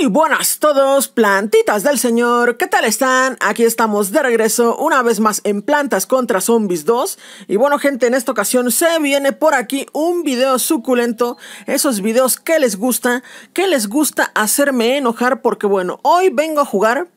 Muy buenas todos, plantitas del señor, ¿qué tal están? Aquí estamos de regreso una vez más en Plantas contra Zombies 2 Y bueno gente, en esta ocasión se viene por aquí un video suculento Esos videos que les gusta, que les gusta hacerme enojar porque bueno, hoy vengo a jugar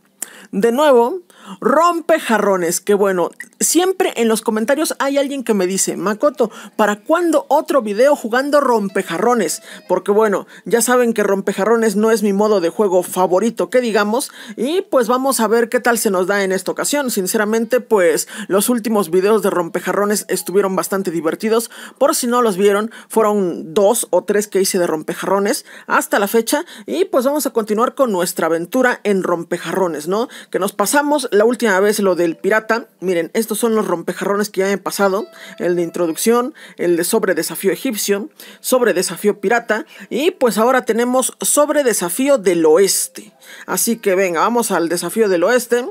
de nuevo rompejarrones, que bueno, Siempre en los comentarios hay alguien que me dice, Makoto, ¿para cuándo otro video jugando rompejarrones? Porque bueno, ya saben que rompejarrones no es mi modo de juego favorito, que digamos, y pues vamos a ver qué tal se nos da en esta ocasión. Sinceramente, pues los últimos videos de rompejarrones estuvieron bastante divertidos, por si no los vieron, fueron dos o tres que hice de rompejarrones hasta la fecha, y pues vamos a continuar con nuestra aventura en rompejarrones, ¿no? Que nos pasamos la última vez lo del pirata, miren, esto son los rompejarrones que ya he pasado, el de introducción, el de sobre desafío egipcio, sobre desafío pirata y pues ahora tenemos sobre desafío del oeste. Así que venga, vamos al desafío del oeste.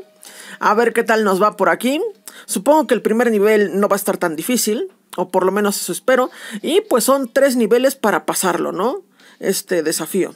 A ver qué tal nos va por aquí. Supongo que el primer nivel no va a estar tan difícil, o por lo menos eso espero. Y pues son tres niveles para pasarlo, ¿no? Este desafío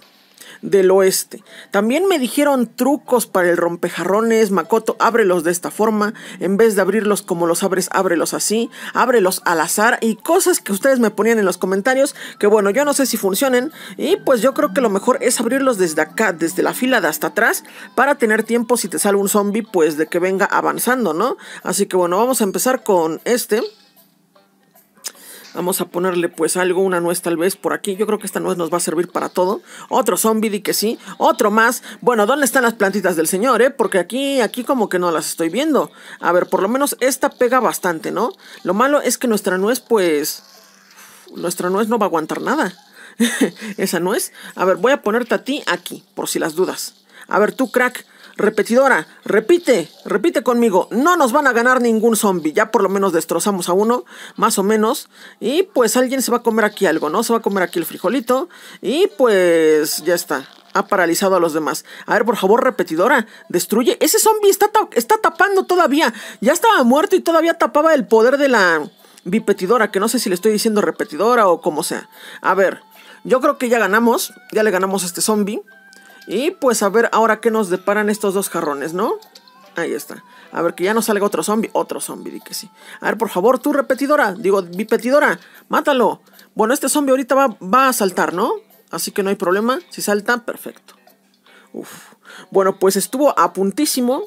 del oeste. También me dijeron trucos para el rompejarrones, Makoto, ábrelos de esta forma, en vez de abrirlos como los abres, ábrelos así, ábrelos al azar y cosas que ustedes me ponían en los comentarios, que bueno, yo no sé si funcionen y pues yo creo que lo mejor es abrirlos desde acá, desde la fila de hasta atrás, para tener tiempo si te sale un zombie, pues de que venga avanzando, ¿no? Así que bueno, vamos a empezar con este. Vamos a ponerle pues algo, una nuez tal vez por aquí. Yo creo que esta nuez nos va a servir para todo. Otro zombie, di que sí. Otro más. Bueno, ¿dónde están las plantitas del señor, eh? Porque aquí, aquí como que no las estoy viendo. A ver, por lo menos esta pega bastante, ¿no? Lo malo es que nuestra nuez pues... Nuestra nuez no va a aguantar nada. Esa nuez. A ver, voy a ponerte a ti aquí, por si las dudas. A ver, tú crack repetidora, repite, repite conmigo, no nos van a ganar ningún zombie, ya por lo menos destrozamos a uno, más o menos, y pues alguien se va a comer aquí algo, ¿no? Se va a comer aquí el frijolito, y pues ya está, ha paralizado a los demás. A ver, por favor, repetidora, destruye, ese zombie está, tapando todavía, ya estaba muerto y todavía tapaba el poder de la bipetidora, que no sé si le estoy diciendo repetidora o como sea. A ver, yo creo que ya ganamos, ya le ganamos a este zombie. Y pues a ver ahora qué nos deparan estos dos jarrones, ¿no? Ahí está. A ver, que ya no salga otro zombie. Otro zombie, di que sí. A ver, por favor, tú repetidora. Digo, repetidora mátalo. Bueno, este zombie ahorita va, va a saltar, ¿no? Así que no hay problema. Si salta, perfecto. Uf. Bueno, pues estuvo a puntísimo.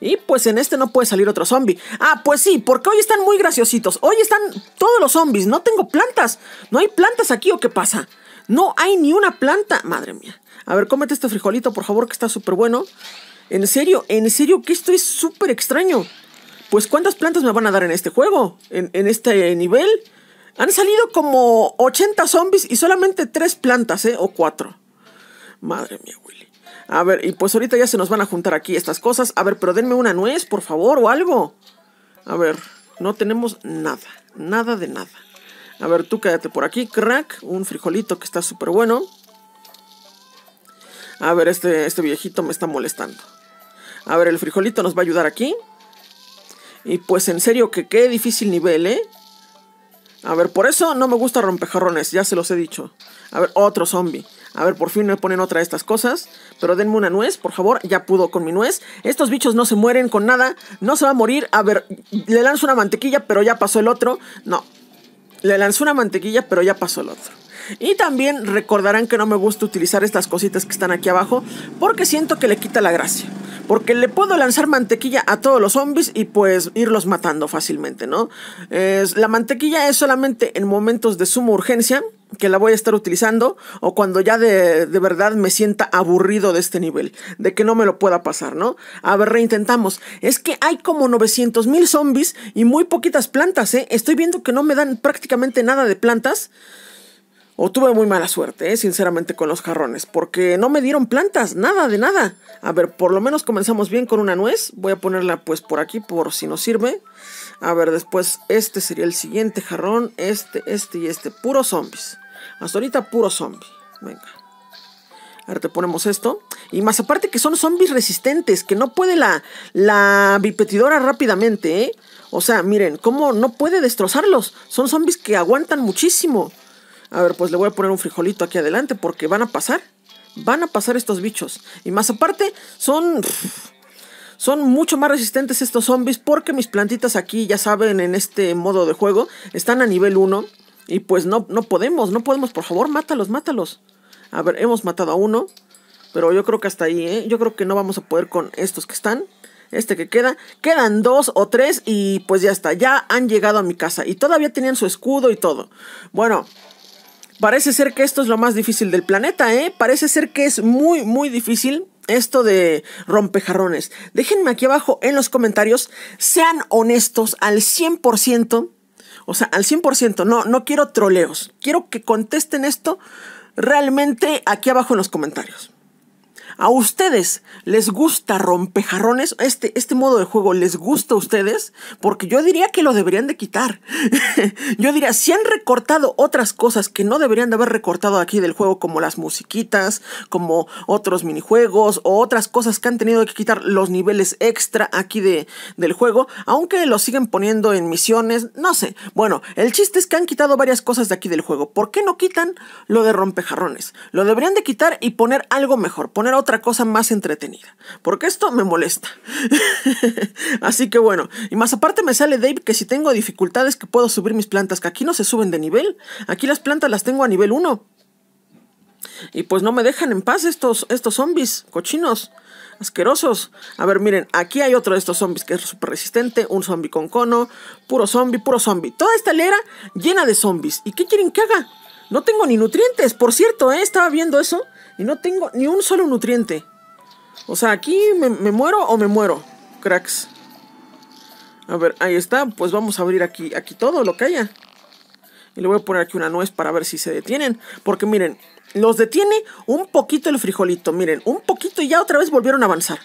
Y pues en este no puede salir otro zombie. Ah, pues sí, porque hoy están muy graciositos. Hoy están todos los zombies. No tengo plantas. No hay plantas aquí o qué pasa. No hay ni una planta. Madre mía. A ver, cómete este frijolito, por favor, que está súper bueno. En serio, en serio, que esto es súper extraño. Pues, ¿cuántas plantas me van a dar en este juego? ¿En, en este nivel? Han salido como 80 zombies y solamente 3 plantas, ¿eh? O 4. Madre mía, Willy. A ver, y pues ahorita ya se nos van a juntar aquí estas cosas. A ver, pero denme una nuez, por favor, o algo. A ver, no tenemos nada. Nada de nada. A ver, tú quédate por aquí, crack. Un frijolito que está súper bueno. A ver, este, este viejito me está molestando. A ver, el frijolito nos va a ayudar aquí. Y pues en serio que qué difícil nivel, ¿eh? A ver, por eso no me gusta rompejarrones, ya se los he dicho. A ver, otro zombie. A ver, por fin me ponen otra de estas cosas. Pero denme una nuez, por favor. Ya pudo con mi nuez. Estos bichos no se mueren con nada. No se va a morir. A ver, le lanzo una mantequilla, pero ya pasó el otro. No, le lanzó una mantequilla, pero ya pasó el otro. Y también recordarán que no me gusta utilizar estas cositas que están aquí abajo porque siento que le quita la gracia. Porque le puedo lanzar mantequilla a todos los zombies y pues irlos matando fácilmente, ¿no? la mantequilla es solamente en momentos de suma urgencia que la voy a estar utilizando o cuando ya de, verdad me sienta aburrido de este nivel, de que no me lo pueda pasar, ¿no? A ver, reintentamos. Es que hay como 900.000 mil zombies y muy poquitas plantas, ¿eh? Estoy viendo que no me dan prácticamente nada de plantas. O tuve muy mala suerte, ¿eh? sinceramente, con los jarrones, porque no me dieron plantas, nada de nada. A ver, por lo menos comenzamos bien con una nuez. Voy a ponerla pues por aquí, por si nos sirve. A ver, después este sería el siguiente jarrón, este, este y este, puros zombies. Hasta ahorita puro zombie. Venga. Ahora te ponemos esto. Y más aparte que son zombies resistentes, que no puede la, la bipetidora rápidamente, ¿eh? O sea, miren, cómo no puede destrozarlos. Son zombies que aguantan muchísimo. A ver, pues le voy a poner un frijolito aquí adelante porque van a pasar. Van a pasar estos bichos. Y más aparte, son... Son mucho más resistentes estos zombies porque mis plantitas aquí, ya saben, en este modo de juego, están a nivel 1. Y pues no, no podemos, no podemos, por favor, mátalos, mátalos. A ver, hemos matado a uno, pero yo creo que hasta ahí, ¿eh? Yo creo que no vamos a poder con estos que están. Este que queda. Quedan dos o tres y pues ya está. Ya han llegado a mi casa. Y todavía tenían su escudo y todo. Bueno, parece ser que esto es lo más difícil del planeta, ¿eh? Parece ser que es muy, muy difícil esto de rompejarrones. Déjenme aquí abajo en los comentarios. Sean honestos al 100% o sea, al 100%, no, no quiero troleos. Quiero que contesten esto realmente aquí abajo en los comentarios. ¿A ustedes les gusta rompejarrones? Este, este modo de juego les gusta a ustedes? Porque yo diría que lo deberían de quitar. yo diría, si han recortado otras cosas que no deberían de haber recortado aquí del juego, como las musiquitas, como otros minijuegos o otras cosas que han tenido que quitar los niveles extra aquí de, del juego, aunque lo siguen poniendo en misiones, no sé. Bueno, el chiste es que han quitado varias cosas de aquí del juego. ¿Por qué no quitan lo de rompejarrones? Lo deberían de quitar y poner algo mejor, poner otra cosa más entretenida, porque esto me molesta. Así que bueno, y más aparte me sale Dave que si tengo dificultades que puedo subir mis plantas, que aquí no se suben de nivel, aquí las plantas las tengo a nivel 1. Y pues no me dejan en paz estos, estos zombies, cochinos, asquerosos. A ver, miren, aquí hay otro de estos zombies que es súper resistente, un zombie con cono, puro zombie, puro zombie. Toda esta lera llena de zombies. ¿Y qué quieren que haga? No tengo ni nutrientes, por cierto, ¿eh? Estaba viendo eso. Y no tengo ni un solo nutriente. O sea, aquí me, muero o me muero, cracks. A ver, ahí está. Pues vamos a abrir aquí, aquí todo lo que haya. Y le voy a poner aquí una nuez para ver si se detienen. Porque miren, los detiene un poquito el frijolito. Miren, un poquito y ya otra vez volvieron a avanzar.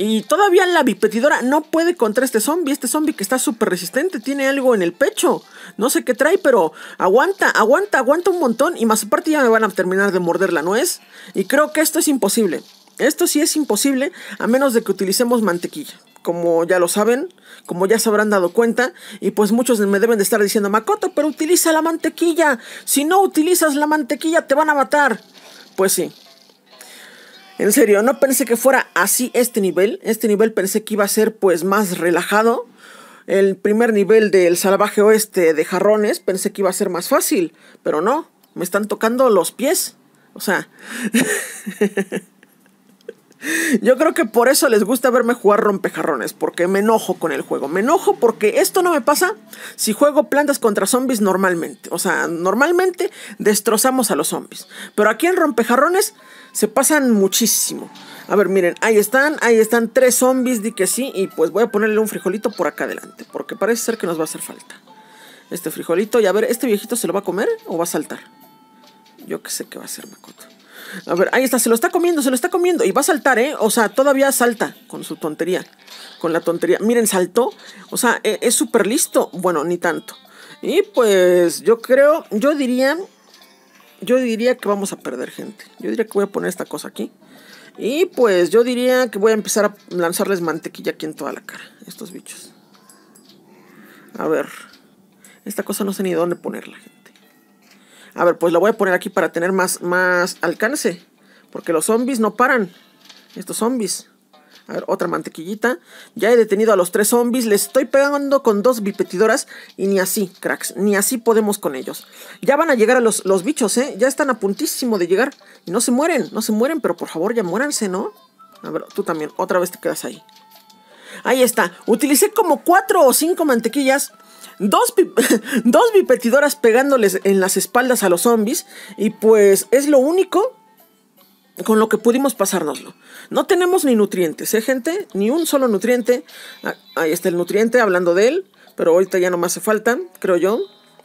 Y todavía la bipetidora no puede contra este zombie. Este zombie que está súper resistente, tiene algo en el pecho. No sé qué trae, pero aguanta, aguanta, aguanta un montón. Y más aparte ya me van a terminar de morder la nuez. Y creo que esto es imposible. Esto sí es imposible a menos de que utilicemos mantequilla. Como ya lo saben, como ya se habrán dado cuenta, y pues muchos me deben de estar diciendo, Makoto, pero utiliza la mantequilla. Si no utilizas la mantequilla, te van a matar. Pues sí, en serio, no pensé que fuera así este nivel. Este nivel pensé que iba a ser pues más relajado. El primer nivel del salvaje oeste de jarrones pensé que iba a ser más fácil, pero no, me están tocando los pies. O sea, yo creo que por eso les gusta verme jugar rompejarrones, porque me enojo con el juego. Me enojo porque esto no me pasa si juego plantas contra zombies normalmente. O sea, normalmente destrozamos a los zombies. Pero aquí en rompejarrones se pasan muchísimo. A ver, miren, ahí están, ahí están tres zombies, di que sí, y pues voy a ponerle un frijolito por acá adelante, porque parece ser que nos va a hacer falta. Este frijolito, y a ver, ¿este viejito se lo va a comer o va a saltar? Yo que sé qué va a hacer Makoto. A ver, ahí está, se lo está comiendo, se lo está comiendo, y va a saltar, ¿eh? O sea, todavía salta con su tontería, con la tontería. Miren, saltó, o sea, e, es súper listo, bueno, ni tanto. Y pues yo creo, yo diría yo diría que vamos a perder gente. Yo diría que voy a poner esta cosa aquí. Y pues yo diría que voy a empezar a lanzarles mantequilla aquí en toda la cara. Estos bichos. A ver. Esta cosa no sé ni dónde ponerla, gente. A ver, pues la voy a poner aquí para tener más, más alcance. Porque los zombies no paran. Estos zombies. A ver, otra mantequillita. Ya he detenido a los tres zombies. Les estoy pegando con dos bipetidoras. Y ni así, cracks. Ni así podemos con ellos. Ya van a llegar a los, los bichos, ¿eh? Ya están a puntísimo de llegar. Y no se mueren, no se mueren. Pero por favor, ya muéranse, ¿no? A ver, tú también. Otra vez te quedas ahí. Ahí está. Utilicé como cuatro o cinco mantequillas. Dos, dos bipetidoras pegándoles en las espaldas a los zombies. Y pues es lo único con lo que pudimos pasárnoslo. No tenemos ni nutrientes, ¿eh, gente? Ni un solo nutriente. Ah, ahí está el nutriente, hablando de él, pero ahorita ya no me hace falta, creo yo.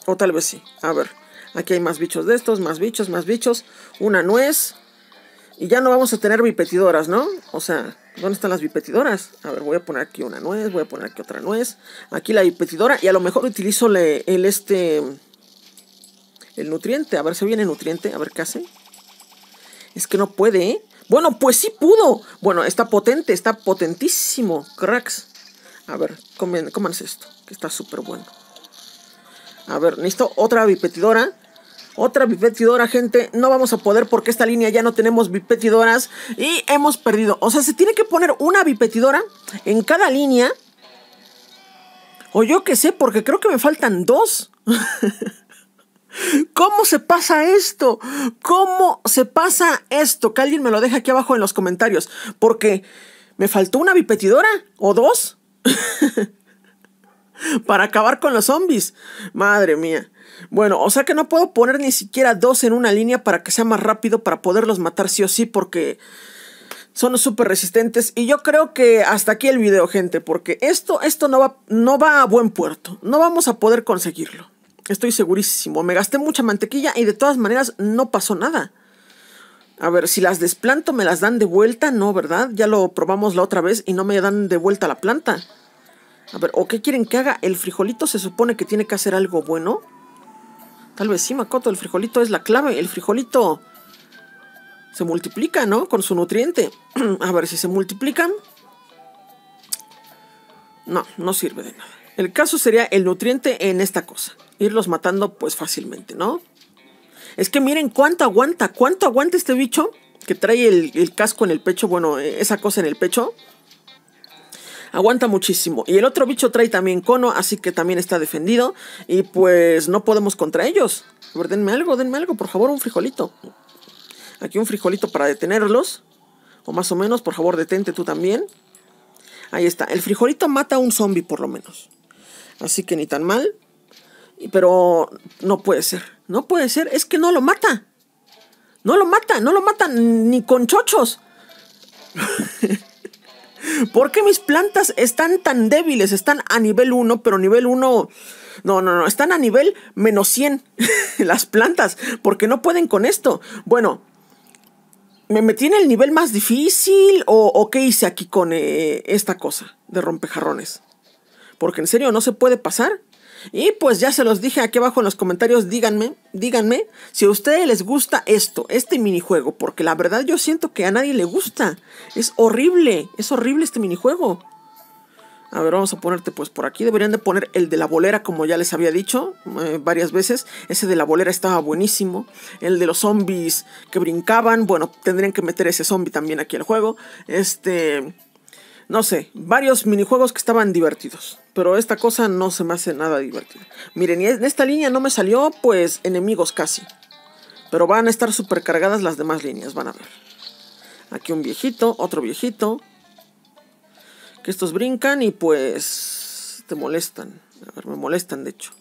O tal vez sí. A ver, aquí hay más bichos de estos, más bichos, más bichos. Una nuez. Y ya no vamos a tener bipetidoras, ¿no? O sea, ¿dónde están las bipetidoras? A ver, voy a poner aquí una nuez, voy a poner aquí otra nuez. Aquí la bipetidora y a lo mejor utilizo el este... El nutriente, a ver si viene nutriente, a ver qué hace. Es que no puede, ¿eh? Bueno, pues sí pudo. Bueno, está potente, está potentísimo, cracks. A ver, cómanse esto, que está súper bueno. A ver, listo, otra bipetidora. Otra bipetidora, gente. No vamos a poder porque esta línea ya no tenemos bipetidoras y hemos perdido. O sea, se tiene que poner una bipetidora en cada línea. O yo qué sé, porque creo que me faltan dos. ¿Cómo se pasa esto? ¿Cómo se pasa esto? Que alguien me lo deje aquí abajo en los comentarios. Porque me faltó una bipetidora o dos para acabar con los zombies. Madre mía. Bueno, o sea que no puedo poner ni siquiera dos en una línea para que sea más rápido para poderlos matar sí o sí porque son súper resistentes. Y yo creo que hasta aquí el video, gente, porque esto, esto no, va, no va a buen puerto. No vamos a poder conseguirlo. Estoy segurísimo. Me gasté mucha mantequilla y de todas maneras no pasó nada. A ver, si las desplanto, ¿me las dan de vuelta? No, ¿verdad? Ya lo probamos la otra vez y no me dan de vuelta la planta. A ver, ¿o qué quieren que haga? ¿El frijolito se supone que tiene que hacer algo bueno? Tal vez sí, Makoto, el frijolito es la clave. El frijolito se multiplica, ¿no? Con su nutriente. A ver, si se multiplican... No, no sirve de nada. El caso sería el nutriente en esta cosa irlos matando pues fácilmente, ¿no? Es que miren cuánto aguanta, cuánto aguanta este bicho que trae el, casco en el pecho, bueno, e, esa cosa en el pecho. Aguanta muchísimo. Y el otro bicho trae también cono, así que también está defendido. Y pues no podemos contra ellos. A ver, denme algo, denme algo, por favor, un frijolito. Aquí un frijolito para detenerlos. O más o menos, por favor, detente tú también. Ahí está. El frijolito mata a un zombie por lo menos. Así que ni tan mal. Pero no puede ser, no puede ser, es que no lo mata. No lo mata, no lo mata ni con chochos. ¿Por qué mis plantas están tan débiles? Están a nivel 1, pero nivel 1... No, no, no, están a nivel menos 100 las plantas, porque no pueden con esto. Bueno, ¿me metí en el nivel más difícil o, qué hice aquí con eh, esta cosa de rompejarrones? Porque en serio, no se puede pasar. Y pues ya se los dije aquí abajo en los comentarios, díganme, díganme si a ustedes les gusta esto, este minijuego, porque la verdad yo siento que a nadie le gusta. Es horrible, es horrible este minijuego. A ver, vamos a ponerte pues por aquí. Deberían de poner el de la bolera, como ya les había dicho eh, varias veces. Ese de la bolera estaba buenísimo. El de los zombies que brincaban. Bueno, tendrían que meter ese zombie también aquí al juego. Este no sé, varios minijuegos que estaban divertidos. Pero esta cosa no se me hace nada divertida. Miren, y en esta línea no me salió, pues, enemigos casi. Pero van a estar supercargadas las demás líneas, van a ver. Aquí un viejito, otro viejito. Que estos brincan y pues te molestan. A ver, me molestan de hecho.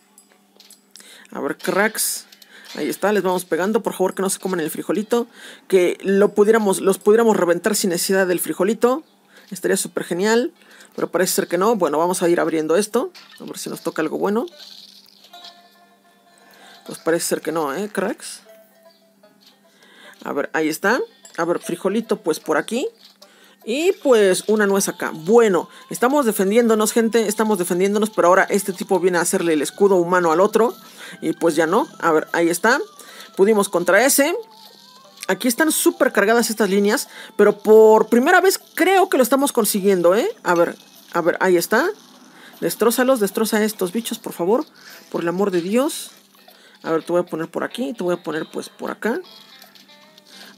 A ver, cracks. Ahí está, les vamos pegando. Por favor que no se coman el frijolito. Que lo pudiéramos, los pudiéramos reventar sin necesidad del frijolito. Estaría súper genial. Pero parece ser que no. Bueno, vamos a ir abriendo esto. A ver si nos toca algo bueno. Pues parece ser que no, ¿eh, cracks? A ver, ahí está. A ver, frijolito, pues por aquí. Y pues una nuez acá. Bueno, estamos defendiéndonos, gente. Estamos defendiéndonos, pero ahora este tipo viene a hacerle el escudo humano al otro. Y pues ya no. A ver, ahí está. Pudimos contra ese. Aquí están súper cargadas estas líneas, pero por primera vez creo que lo estamos consiguiendo, ¿eh? A ver, a ver, ahí está. Destrózalos, destroza a estos bichos, por favor. Por el amor de Dios. A ver, te voy a poner por aquí, te voy a poner pues por acá.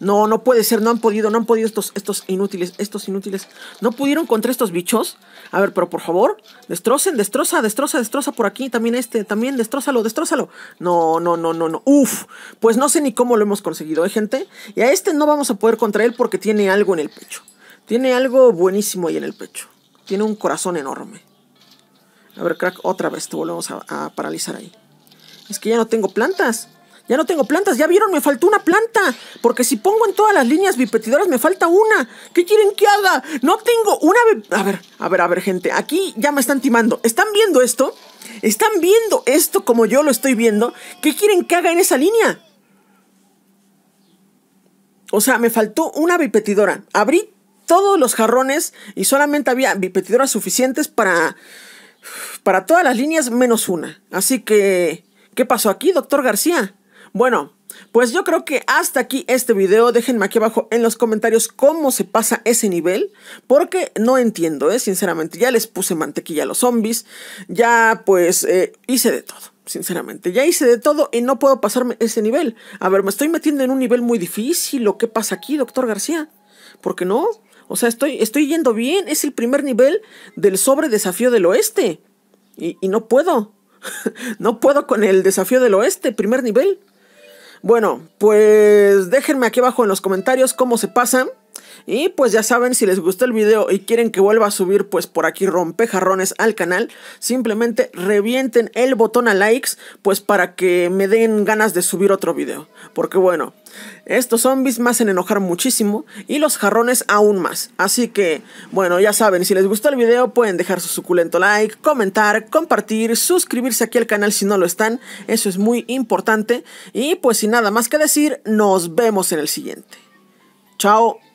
No, no puede ser, no han podido, no han podido estos, estos inútiles, estos inútiles. ¿No pudieron contra estos bichos? A ver, pero por favor, destrocen, destroza, destroza, destroza por aquí. También este, también destrozalo, destrozalo, No, no, no, no, no. Uf, pues no sé ni cómo lo hemos conseguido, ¿eh, gente? Y a este no vamos a poder contra él porque tiene algo en el pecho. Tiene algo buenísimo ahí en el pecho. Tiene un corazón enorme. A ver, crack, otra vez te volvemos a paralizar ahí. Es que ya no tengo plantas. Ya no tengo plantas, ya vieron, me faltó una planta. Porque si pongo en todas las líneas bipetidoras, me falta una. ¿Qué quieren que haga? No tengo una... A ver, a ver, a ver, gente. Aquí ya me están timando. ¿Están viendo esto? ¿Están viendo esto como yo lo estoy viendo? ¿Qué quieren que haga en esa línea? O sea, me faltó una bipetidora. Abrí todos los jarrones y solamente había bipetidoras suficientes para... Para todas las líneas menos una. Así que... ¿Qué pasó aquí, doctor García? Bueno, pues yo creo que hasta aquí este video. Déjenme aquí abajo en los comentarios cómo se pasa ese nivel. Porque no entiendo, ¿eh? Sinceramente, ya les puse mantequilla a los zombies. Ya pues eh, hice de todo sinceramente. Ya hice de todo y no puedo pasarme ese nivel. A ver, me estoy metiendo en un nivel muy difícil. ¿O qué pasa aquí, doctor García? ¿Por qué no? O sea, estoy, estoy yendo bien. Es el primer nivel del sobre desafío del oeste. y no puedo. no puedo con el desafío del oeste, primer nivel. Bueno, pues déjenme aquí abajo en los comentarios cómo se pasan. Y pues ya saben, si les gustó el video y quieren que vuelva a subir pues por aquí rompejarrones al canal, simplemente revienten el botón a likes pues para que me den ganas de subir otro video. Porque bueno, estos zombies me hacen enojar muchísimo y los jarrones aún más. Así que, bueno, ya saben, si les gustó el video pueden dejar su suculento like, comentar, compartir, suscribirse aquí al canal si no lo están. Eso es muy importante. Y pues sin nada más que decir, nos vemos en el siguiente. Chao.